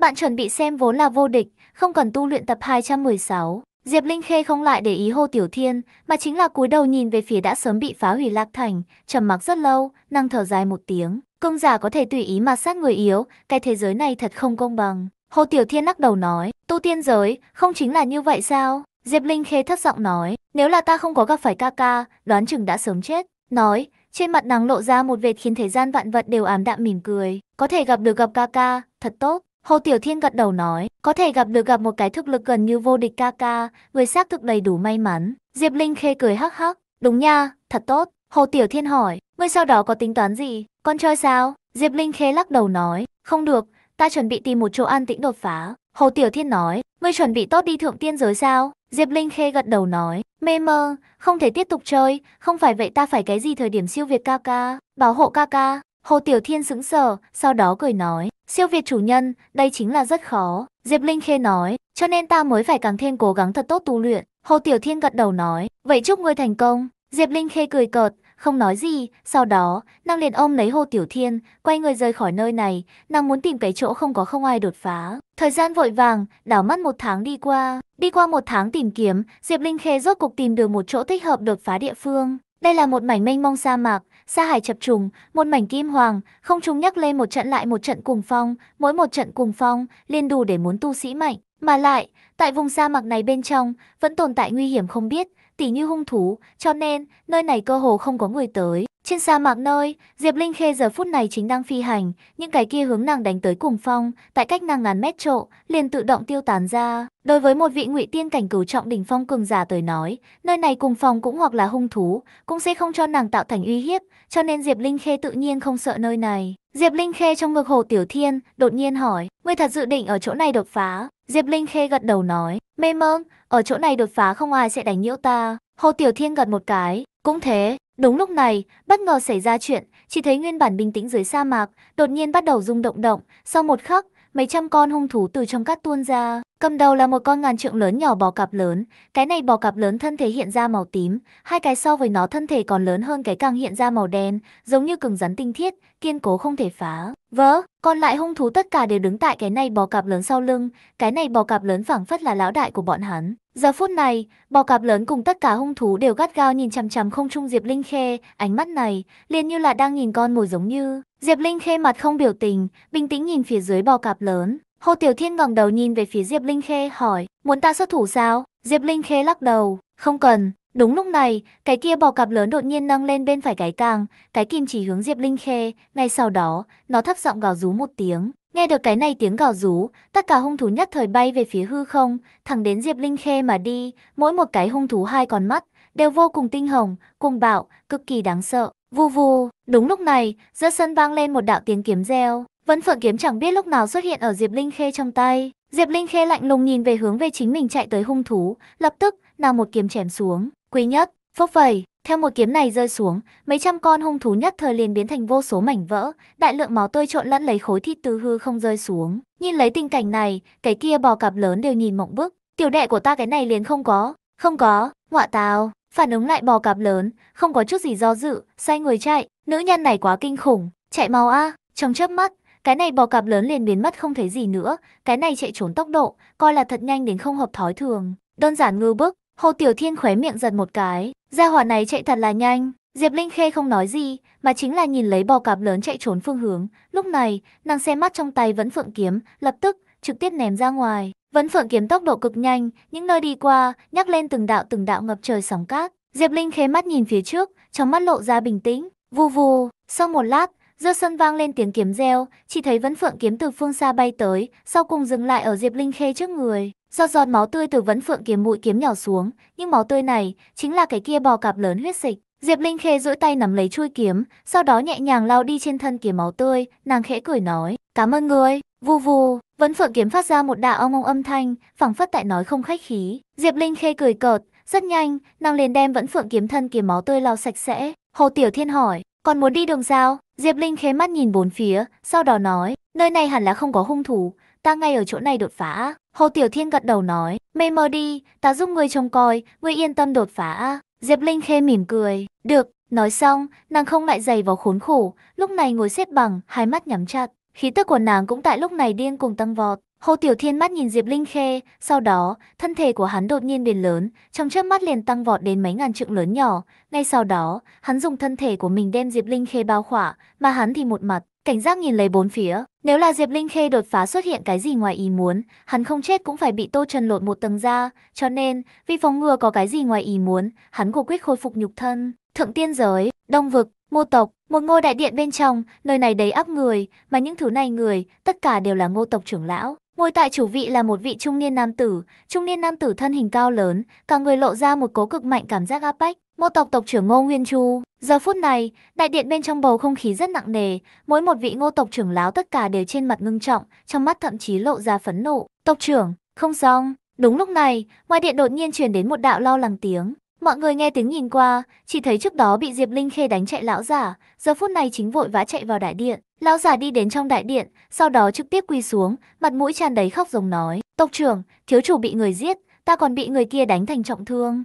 Bạn chuẩn bị xem vốn là vô địch, không cần tu luyện tập 216. Diệp Linh Khê không lại để ý Hồ Tiểu Thiên, mà chính là cúi đầu nhìn về phía đã sớm bị phá hủy Lạc Thành, trầm mặc rất lâu, năng thở dài một tiếng. Công giả có thể tùy ý mà sát người yếu, cái thế giới này thật không công bằng. Hồ Tiểu Thiên lắc đầu nói, tu tiên giới, không chính là như vậy sao? Diệp Linh Khê thất giọng nói, nếu là ta không có gặp phải ca ca, đoán chừng đã sớm chết. Nói, trên mặt nàng lộ ra một vệt khiến thế gian vạn vật đều ám đạm mỉm cười. Có thể gặp được gặp ca ca, thật tốt. Hồ Tiểu Thiên gật đầu nói, có thể gặp được gặp một cái thực lực gần như vô địch ca ca, người xác thực đầy đủ may mắn. Diệp Linh khê cười hắc hắc, đúng nha, thật tốt. Hồ Tiểu Thiên hỏi, ngươi sau đó có tính toán gì, con chơi sao? Diệp Linh khê lắc đầu nói, không được, ta chuẩn bị tìm một chỗ an tĩnh đột phá. Hồ Tiểu Thiên nói, ngươi chuẩn bị tốt đi thượng tiên giới sao? Diệp Linh khê gật đầu nói, mê mơ, không thể tiếp tục chơi, không phải vậy ta phải cái gì thời điểm siêu việt ca ca, bảo hộ ca ca. Hồ Tiểu Thiên sững sờ, sau đó cười nói, Siêu việt chủ nhân, đây chính là rất khó, Diệp Linh Khê nói, cho nên ta mới phải càng thêm cố gắng thật tốt tu luyện. Hồ Tiểu Thiên gật đầu nói, vậy chúc ngươi thành công. Diệp Linh Khê cười cợt, không nói gì, sau đó, nàng liền ôm lấy Hồ Tiểu Thiên, quay người rời khỏi nơi này, nàng muốn tìm cái chỗ không có không ai đột phá. Thời gian vội vàng, đảo mắt một tháng đi qua, đi qua một tháng tìm kiếm, Diệp Linh Khê rốt cục tìm được một chỗ thích hợp đột phá địa phương. Đây là một mảnh mênh mông sa mạc, xa hải chập trùng, một mảnh kim hoàng, không chúng nhắc lên một trận lại một trận cùng phong, mỗi một trận cùng phong liên đủ để muốn tu sĩ mạnh. Mà lại, tại vùng sa mạc này bên trong, vẫn tồn tại nguy hiểm không biết, tỷ như hung thú, cho nên nơi này cơ hồ không có người tới. Trên sa mạc nơi, Diệp Linh Khê giờ phút này chính đang phi hành, những cái kia hướng nàng đánh tới cùng phong, tại cách nàng ngàn mét trộ, liền tự động tiêu tán ra. Đối với một vị ngụy tiên cảnh cửu trọng đỉnh phong cường giả tới nói, nơi này cùng phong cũng hoặc là hung thú, cũng sẽ không cho nàng tạo thành uy hiếp, cho nên Diệp Linh Khê tự nhiên không sợ nơi này. Diệp Linh Khê trong ngực Hồ Tiểu Thiên, đột nhiên hỏi, ngươi thật dự định ở chỗ này đột phá, Diệp Linh khê gật đầu nói, mê mơn, ở chỗ này đột phá không ai sẽ đánh nhiễu ta. Hồ Tiểu Thiên gật một cái, cũng thế. Đúng lúc này, bất ngờ xảy ra chuyện, chỉ thấy nguyên bản bình tĩnh dưới sa mạc, đột nhiên bắt đầu rung động động, sau một khắc, mấy trăm con hung thú từ trong cát tuôn ra. Cầm đầu là một con ngàn trượng lớn nhỏ bò cạp lớn, cái này bò cạp lớn thân thể hiện ra màu tím, hai cái so với nó thân thể còn lớn hơn cái càng hiện ra màu đen, giống như cứng rắn tinh thiết, kiên cố không thể phá. Vớ, còn lại hung thú tất cả đều đứng tại cái này bò cạp lớn sau lưng, cái này bò cạp lớn phảng phất là lão đại của bọn hắn. Giờ phút này, bò cạp lớn cùng tất cả hung thú đều gắt gao nhìn chằm chằm không trung Diệp Linh Khê, ánh mắt này liền như là đang nhìn con mồi giống như. Diệp Linh Khê mặt không biểu tình, bình tĩnh nhìn phía dưới bò cạp lớn. Hồ Tiểu Thiên ngẩng đầu nhìn về phía Diệp Linh Khê hỏi, muốn ta xuất thủ sao? Diệp Linh Khê lắc đầu, không cần, Đúng lúc này, cái kia bò cạp lớn đột nhiên nâng lên bên phải cái càng, cái kim chỉ hướng Diệp Linh Khê, ngay sau đó, nó thấp giọng gào rú một tiếng. Nghe được cái này tiếng gào rú, tất cả hung thú nhất thời bay về phía hư không, thẳng đến Diệp Linh Khê mà đi, mỗi một cái hung thú hai con mắt, đều vô cùng tinh hồng, cùng bạo, cực kỳ đáng sợ. vù vù đúng lúc này, giữa sân vang lên một đạo tiếng kiếm reo, vẫn phượng kiếm chẳng biết lúc nào xuất hiện ở Diệp Linh Khê trong tay. Diệp Linh Khê lạnh lùng nhìn về hướng về chính mình chạy tới hung thú, lập tức, nào một kiếm chém xuống. Quý nhất, phốc vẩy, theo một kiếm này rơi xuống, mấy trăm con hung thú nhất thời liền biến thành vô số mảnh vỡ, đại lượng máu tươi trộn lẫn lấy khối thịt từ hư không rơi xuống. Nhìn lấy tình cảnh này, cái kia bò cạp lớn đều nhìn mộng bức, tiểu đệ của ta cái này liền không có, không có, ngọa tào. Phản ứng lại bò cạp lớn, không có chút gì do dự, xoay người chạy, nữ nhân này quá kinh khủng, chạy mau a, trong chớp mắt, cái này bò cạp lớn liền biến mất không thấy gì nữa, cái này chạy trốn tốc độ, coi là thật nhanh đến không hợp thói thường, đơn giản ngư bức, Hồ Tiểu Thiên khóe miệng giật một cái, gia hỏa này chạy thật là nhanh. Diệp Linh Khê không nói gì, mà chính là nhìn lấy bò cạp lớn chạy trốn phương hướng. Lúc này, nàng xe mắt trong tay vẫn phượng kiếm, lập tức trực tiếp ném ra ngoài. Vẫn phượng kiếm tốc độ cực nhanh, những nơi đi qua, nhắc lên từng đạo từng đạo ngập trời sóng cát. Diệp Linh Khê mắt nhìn phía trước, trong mắt lộ ra bình tĩnh, vù vù, sau một lát, giữa sân vang lên tiếng kiếm reo, chỉ thấy vẫn phượng kiếm từ phương xa bay tới, sau cùng dừng lại ở Diệp Linh khê trước người. Giọt giọt máu tươi từ vấn phượng kiếm mũi kiếm nhỏ xuống, nhưng máu tươi này chính là cái kia bò cạp lớn huyết dịch. Diệp Linh Khê duỗi tay nắm lấy chuôi kiếm, sau đó nhẹ nhàng lao đi trên thân kiếm máu tươi, nàng khẽ cười nói, cảm ơn người, vù vù, vấn phượng kiếm phát ra một đạo ong ong âm thanh, phảng phất tại nói không khách khí. Diệp Linh Khê cười cợt, rất nhanh, nàng liền đem vẫn phượng kiếm thân kiếm máu tươi lau sạch sẽ. Hồ Tiểu Thiên hỏi, còn muốn đi đường sao? Diệp Linh khê mắt nhìn bốn phía, sau đó nói, nơi này hẳn là không có hung thủ, ta ngay ở chỗ này đột phá. Hồ Tiểu Thiên gật đầu nói, mê mơ đi, ta giúp ngươi trông coi, ngươi yên tâm đột phá. Diệp Linh khê mỉm cười, được, nói xong, nàng không lại dày vào khốn khổ, lúc này ngồi xếp bằng, hai mắt nhắm chặt. Khí tức của nàng cũng tại lúc này điên cùng tăng vọt. Hồ Tiểu Thiên mắt nhìn Diệp Linh Khê, sau đó, thân thể của hắn đột nhiên biến lớn, trong chớp mắt liền tăng vọt đến mấy ngàn trượng lớn nhỏ, ngay sau đó, hắn dùng thân thể của mình đem Diệp Linh Khê bao khỏa, mà hắn thì một mặt Cảnh giác nhìn lấy bốn phía, nếu là Diệp Linh Khê đột phá xuất hiện cái gì ngoài ý muốn, hắn không chết cũng phải bị Tô Trần lột một tầng da, cho nên, vì phòng ngừa có cái gì ngoài ý muốn, hắn cố quyết khôi phục nhục thân. Thượng tiên giới, đông vực, Ngô tộc, một ngôi đại điện bên trong, nơi này đầy áp người, mà những thứ này người, tất cả đều là ngô tộc trưởng lão. Ngồi tại chủ vị là một vị trung niên nam tử, trung niên nam tử thân hình cao lớn, cả người lộ ra một cố cực mạnh cảm giác áp bách, Mô tộc tộc trưởng Ngô Nguyên Chu, giờ phút này, đại điện bên trong bầu không khí rất nặng nề, mỗi một vị Ngô tộc trưởng láo tất cả đều trên mặt ngưng trọng, trong mắt thậm chí lộ ra phấn nộ. Tộc trưởng, không xong. Đúng lúc này, ngoài điện đột nhiên truyền đến một đạo lo lắng tiếng. Mọi người nghe tiếng nhìn qua, chỉ thấy trước đó bị Diệp Linh Khê đánh chạy lão giả, giờ phút này chính vội vã chạy vào đại điện. Lão giả đi đến trong đại điện, sau đó trực tiếp quỳ xuống, mặt mũi tràn đầy khóc ròng nói: "Tộc trưởng, thiếu chủ bị người giết, ta còn bị người kia đánh thành trọng thương."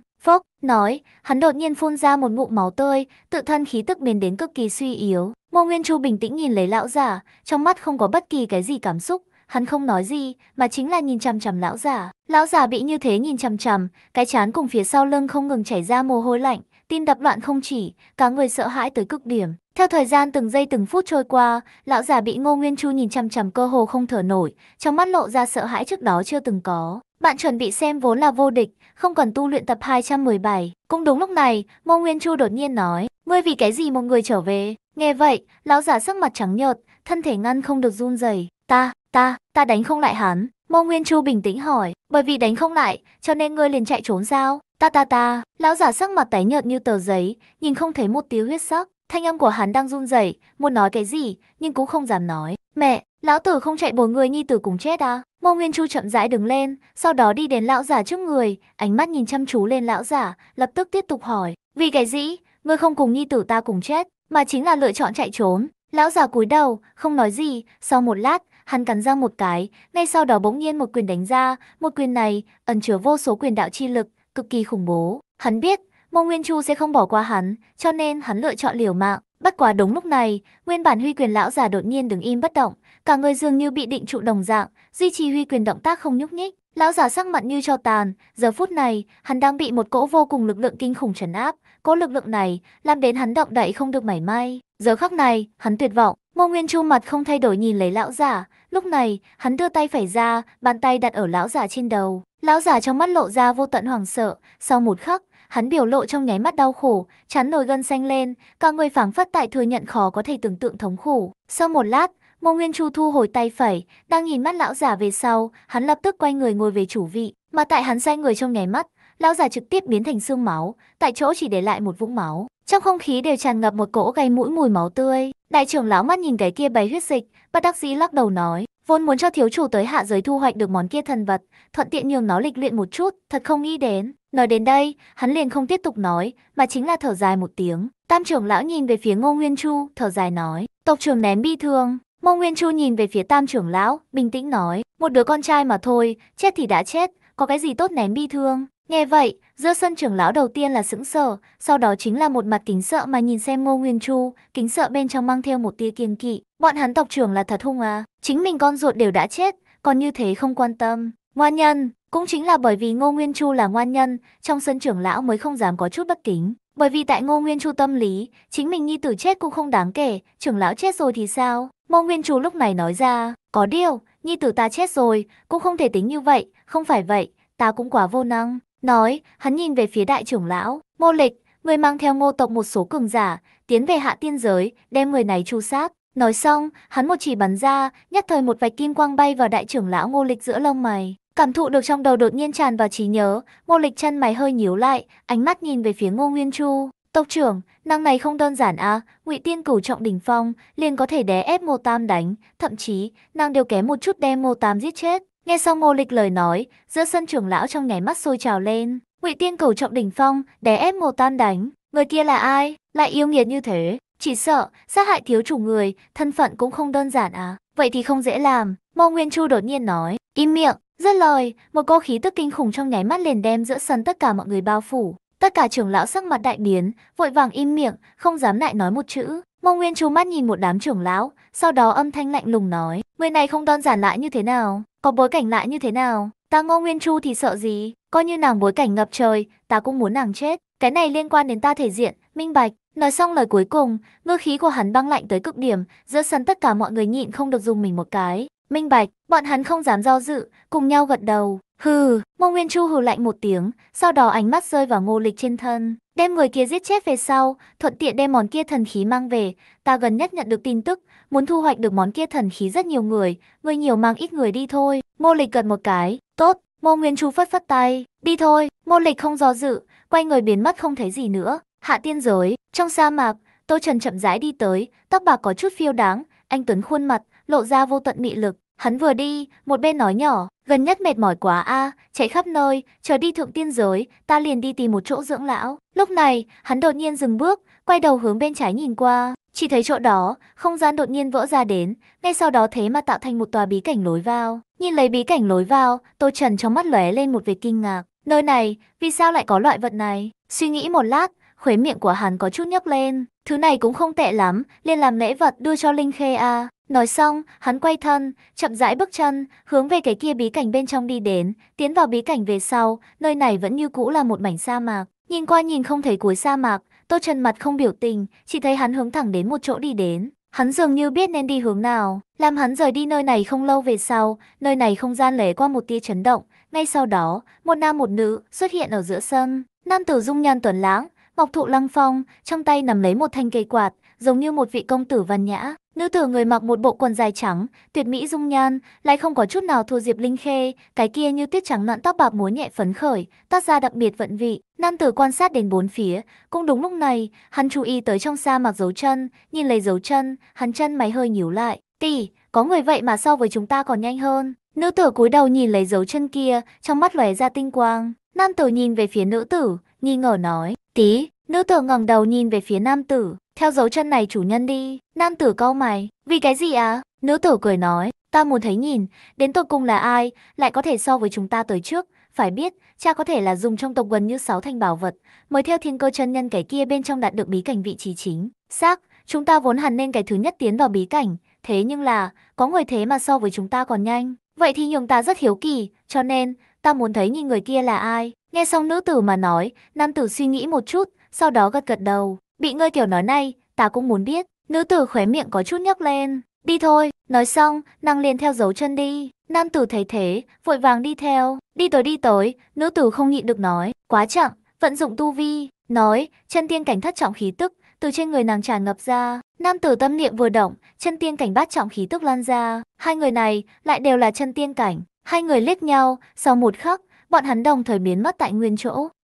nói, hắn đột nhiên phun ra một ngụm máu tươi, tự thân khí tức biến đến cực kỳ suy yếu. Mô Nguyên Chu bình tĩnh nhìn lấy lão giả, trong mắt không có bất kỳ cái gì cảm xúc, hắn không nói gì, mà chính là nhìn chằm chằm lão giả. Lão giả bị như thế nhìn chằm chằm, cái chán cùng phía sau lưng không ngừng chảy ra mồ hôi lạnh, tim đập loạn không chỉ, cả người sợ hãi tới cực điểm. Theo thời gian từng giây từng phút trôi qua, lão già bị Ngô Nguyên Chu nhìn chằm chằm cơ hồ không thở nổi, trong mắt lộ ra sợ hãi trước đó chưa từng có. Bạn chuẩn bị xem vốn là vô địch, không cần tu luyện tập 217. Cũng đúng lúc này, Ngô Nguyên Chu đột nhiên nói, ngươi vì cái gì một người trở về? Nghe vậy, lão già sắc mặt trắng nhợt, thân thể ngăn không được run rẩy. Ta, ta, ta đánh không lại hắn. Ngô Nguyên Chu bình tĩnh hỏi, bởi vì đánh không lại, cho nên ngươi liền chạy trốn sao? Ta ta ta, lão giả sắc mặt tái nhợt như tờ giấy, nhìn không thấy một tia huyết sắc. Thanh âm của hắn đang run rẩy, muốn nói cái gì, nhưng cũng không dám nói. Mẹ, lão tử không chạy bồi người nhi tử cùng chết à? Mông Nguyên Chu chậm rãi đứng lên, sau đó đi đến lão giả trước người, ánh mắt nhìn chăm chú lên lão giả, lập tức tiếp tục hỏi. Vì cái gì, ngươi không cùng nhi tử ta cùng chết, mà chính là lựa chọn chạy trốn. Lão giả cúi đầu, không nói gì, sau một lát, hắn cắn ra một cái, ngay sau đó bỗng nhiên một quyền đánh ra, một quyền này ẩn chứa vô số quyền đạo chi lực, cực kỳ khủng bố. Hắn biết, Mô Nguyên Chu sẽ không bỏ qua hắn, cho nên hắn lựa chọn liều mạng. Bất quá đúng lúc này, nguyên bản huy quyền lão già đột nhiên đứng im bất động, cả người dường như bị định trụ đồng dạng, duy trì huy quyền động tác không nhúc nhích. Lão giả sắc mặt như cho tàn, giờ phút này, hắn đang bị một cỗ vô cùng lực lượng kinh khủng trấn áp, cỗ lực lượng này làm đến hắn động đậy không được mảy may. Giờ khắc này, hắn tuyệt vọng, Mô Nguyên Chu mặt không thay đổi nhìn lấy lão giả, lúc này, hắn đưa tay phải ra, bàn tay đặt ở lão giả trên đầu. Lão giả trong mắt lộ ra vô tận hoảng sợ, sau một khắc, Hắn biểu lộ trong nháy mắt đau khổ, chán nổi gân xanh lên, cả người phảng phất tại thừa nhận khó có thể tưởng tượng thống khổ. Sau một lát, Ngô Nguyên Chu thu hồi tay phẩy, đang nhìn mắt lão giả về sau, hắn lập tức quay người ngồi về chủ vị, mà tại hắn xoay người trong nháy mắt, lão giả trực tiếp biến thành xương máu, tại chỗ chỉ để lại một vũng máu. Trong không khí đều tràn ngập một cỗ gây mũi mùi máu tươi. Đại trưởng lão mắt nhìn cái kia bầy huyết dịch, bất đắc dĩ lắc đầu nói, vốn muốn cho thiếu chủ tới hạ giới thu hoạch được món kia thần vật, thuận tiện nhường nó lịch luyện một chút, thật không nghĩ đến, Nói đến đây, hắn liền không tiếp tục nói, mà chính là thở dài một tiếng. Tam trưởng lão nhìn về phía Ngô Nguyên Chu, thở dài nói, tộc trưởng ném bi thương. Ngô Nguyên Chu nhìn về phía tam trưởng lão, bình tĩnh nói, một đứa con trai mà thôi, chết thì đã chết, có cái gì tốt ném bi thương. Nghe vậy, giữa sân trưởng lão đầu tiên là sững sờ, sau đó chính là một mặt kính sợ mà nhìn xem Ngô Nguyên Chu, kính sợ bên trong mang theo một tia kiêng kỵ. Bọn hắn tộc trưởng là thật hung à, chính mình con ruột đều đã chết, còn như thế không quan tâm. Ngoan nhân, cũng chính là bởi vì Ngô Nguyên Chu là ngoan nhân, trong sân trưởng lão mới không dám có chút bất kính. Bởi vì tại Ngô Nguyên Chu tâm lý, chính mình nhi tử chết cũng không đáng kể, trưởng lão chết rồi thì sao? Ngô Nguyên Chu lúc này nói ra, có điều, nhi tử ta chết rồi, cũng không thể tính như vậy, không phải vậy, ta cũng quá vô năng. Nói, hắn nhìn về phía đại trưởng lão, Ngô Lịch, người mang theo ngô tộc một số cường giả, tiến về hạ tiên giới, đem người này tru sát. Nói xong, hắn một chỉ bắn ra, nhất thời một vạch kim quang bay vào đại trưởng lão ngô lịch giữa lông mày. Cảm thụ được trong đầu đột nhiên tràn vào trí nhớ, Ngô Lịch chân mày hơi nhíu lại, ánh mắt nhìn về phía Ngô Nguyên Chu. Tộc trưởng, năng này không đơn giản à, ngụy tiên cửu trọng đỉnh phong, liền có thể đè ép Mô Tam đánh, thậm chí, năng đều kém một chút đem Mô Tam giết chết. Nghe xong Ngô Lịch lời nói, giữa sân trưởng lão trong nháy mắt sôi trào lên. Ngụy tiên cửu trọng đỉnh phong, đè ép Mô Tam đánh, người kia là ai, lại yêu nghiệt như thế, chỉ sợ, sát hại thiếu chủ người, thân phận cũng không đơn giản à. Vậy thì không dễ làm, Mô Nguyên Chu đột nhiên nói, im miệng, Dứt lời, một cô khí tức kinh khủng trong nháy mắt liền đem giữa sân tất cả mọi người bao phủ. Tất cả trưởng lão sắc mặt đại biến, vội vàng im miệng, không dám lại nói một chữ. Mông Nguyên chú mắt nhìn một đám trưởng lão, sau đó âm thanh lạnh lùng nói, người này không đơn giản lại như thế nào, có bối cảnh lại như thế nào, ta Ngô Nguyên Chu thì sợ gì, coi như nàng bối cảnh ngập trời, ta cũng muốn nàng chết, cái này liên quan đến ta thể diện, minh bạch. Nói xong lời cuối cùng, ngư khí của hắn băng lạnh tới cực điểm, giữa sân tất cả mọi người nhịn không được dùng mình một cái. Minh bạch, bọn hắn không dám do dự, cùng nhau gật đầu. Hừ, Mông Nguyên Chu hừ lạnh một tiếng, sau đó ánh mắt rơi vào ngô lịch trên thân. Đem người kia giết chết về sau, thuận tiện đem món kia thần khí mang về. Ta gần nhất nhận được tin tức, muốn thu hoạch được món kia thần khí rất nhiều người, người nhiều mang ít người đi thôi. Ngô lịch gật một cái, tốt, Mô Nguyên Chu phất phất tay, đi thôi. Ngô lịch không do dự, quay người biến mất không thấy gì nữa. Hạ tiên giới, trong sa mạc, Tô Trần chậm rãi đi tới, tóc bạc có chút phiêu đáng, anh Tuấn khuôn mặt, lộ ra vô tận mị lực. Hắn vừa đi, một bên nói nhỏ, gần nhất mệt mỏi quá a, chạy khắp nơi, chờ đi thượng tiên giới, ta liền đi tìm một chỗ dưỡng lão. Lúc này, hắn đột nhiên dừng bước, quay đầu hướng bên trái nhìn qua, chỉ thấy chỗ đó, không gian đột nhiên vỡ ra đến, ngay sau đó thế mà tạo thành một tòa bí cảnh lối vào. Nhìn lấy bí cảnh lối vào, Tô Trần trong mắt lóe lên một vệt kinh ngạc. Nơi này, vì sao lại có loại vật này? Suy nghĩ một lát, khóe miệng của hắn có chút nhấc lên. Thứ này cũng không tệ lắm, liền làm lễ vật đưa cho Linh Khê a. Nói xong, hắn quay thân, chậm rãi bước chân, hướng về cái kia bí cảnh bên trong đi đến, tiến vào bí cảnh về sau, nơi này vẫn như cũ là một mảnh sa mạc. Nhìn qua nhìn không thấy cuối sa mạc, Tô Trần mặt không biểu tình, chỉ thấy hắn hướng thẳng đến một chỗ đi đến. Hắn dường như biết nên đi hướng nào, làm hắn rời đi nơi này không lâu về sau, nơi này không gian lẻ qua một tia chấn động. Ngay sau đó, một nam một nữ xuất hiện ở giữa sân. Nam tử dung nhan tuấn lãng, mọc thụ lăng phong, trong tay nằm lấy một thanh cây quạt, giống như một vị công tử văn nhã. Nữ tử người mặc một bộ quần dài trắng, tuyệt mỹ dung nhan, lại không có chút nào thua Diệp Linh Khê, cái kia như tuyết trắng nõn tóc bạc múa nhẹ phấn khởi, tác ra đặc biệt vận vị. Nam tử quan sát đến bốn phía, cũng đúng lúc này, hắn chú ý tới trong sa mặc dấu chân, nhìn lấy dấu chân, hắn chân mày hơi nhíu lại. Tỷ, có người vậy mà so với chúng ta còn nhanh hơn. Nữ tử cúi đầu nhìn lấy dấu chân kia, trong mắt lóe ra tinh quang. Nam tử nhìn về phía nữ tử, nghi ngờ nói, tí. Nữ tử ngẩng đầu nhìn về phía nam tử, theo dấu chân này chủ nhân đi. Nam tử cau mày. Vì cái gì à? Nữ tử cười nói. Ta muốn thấy nhìn, đến tột cùng là ai, lại có thể so với chúng ta tới trước. Phải biết, cha có thể là dùng trong tộc quần như sáu thành bảo vật, mới theo thiên cơ chân nhân cái kia bên trong đạt được bí cảnh vị trí chính. Xác, chúng ta vốn hẳn nên cái thứ nhất tiến vào bí cảnh, thế nhưng là, có người thế mà so với chúng ta còn nhanh. Vậy thì nhường ta rất hiếu kỳ, cho nên, ta muốn thấy nhìn người kia là ai. Nghe xong nữ tử mà nói, nam tử suy nghĩ một chút, sau đó gật gật đầu. Bị ngươi kiểu nói này, ta cũng muốn biết. Nữ tử khóe miệng có chút nhấc lên. Đi thôi, nói xong, nàng liền theo dấu chân đi. Nam tử thấy thế, vội vàng đi theo. Đi tới đi tới, nữ tử không nhịn được nói. Quá chậm, vận dụng tu vi. Nói, chân tiên cảnh thất trọng khí tức, từ trên người nàng tràn ngập ra. Nam tử tâm niệm vừa động, chân tiên cảnh bát trọng khí tức lan ra. Hai người này lại đều là chân tiên cảnh. Hai người liếc nhau, sau một khắc, bọn hắn đồng thời biến mất tại nguyên chỗ.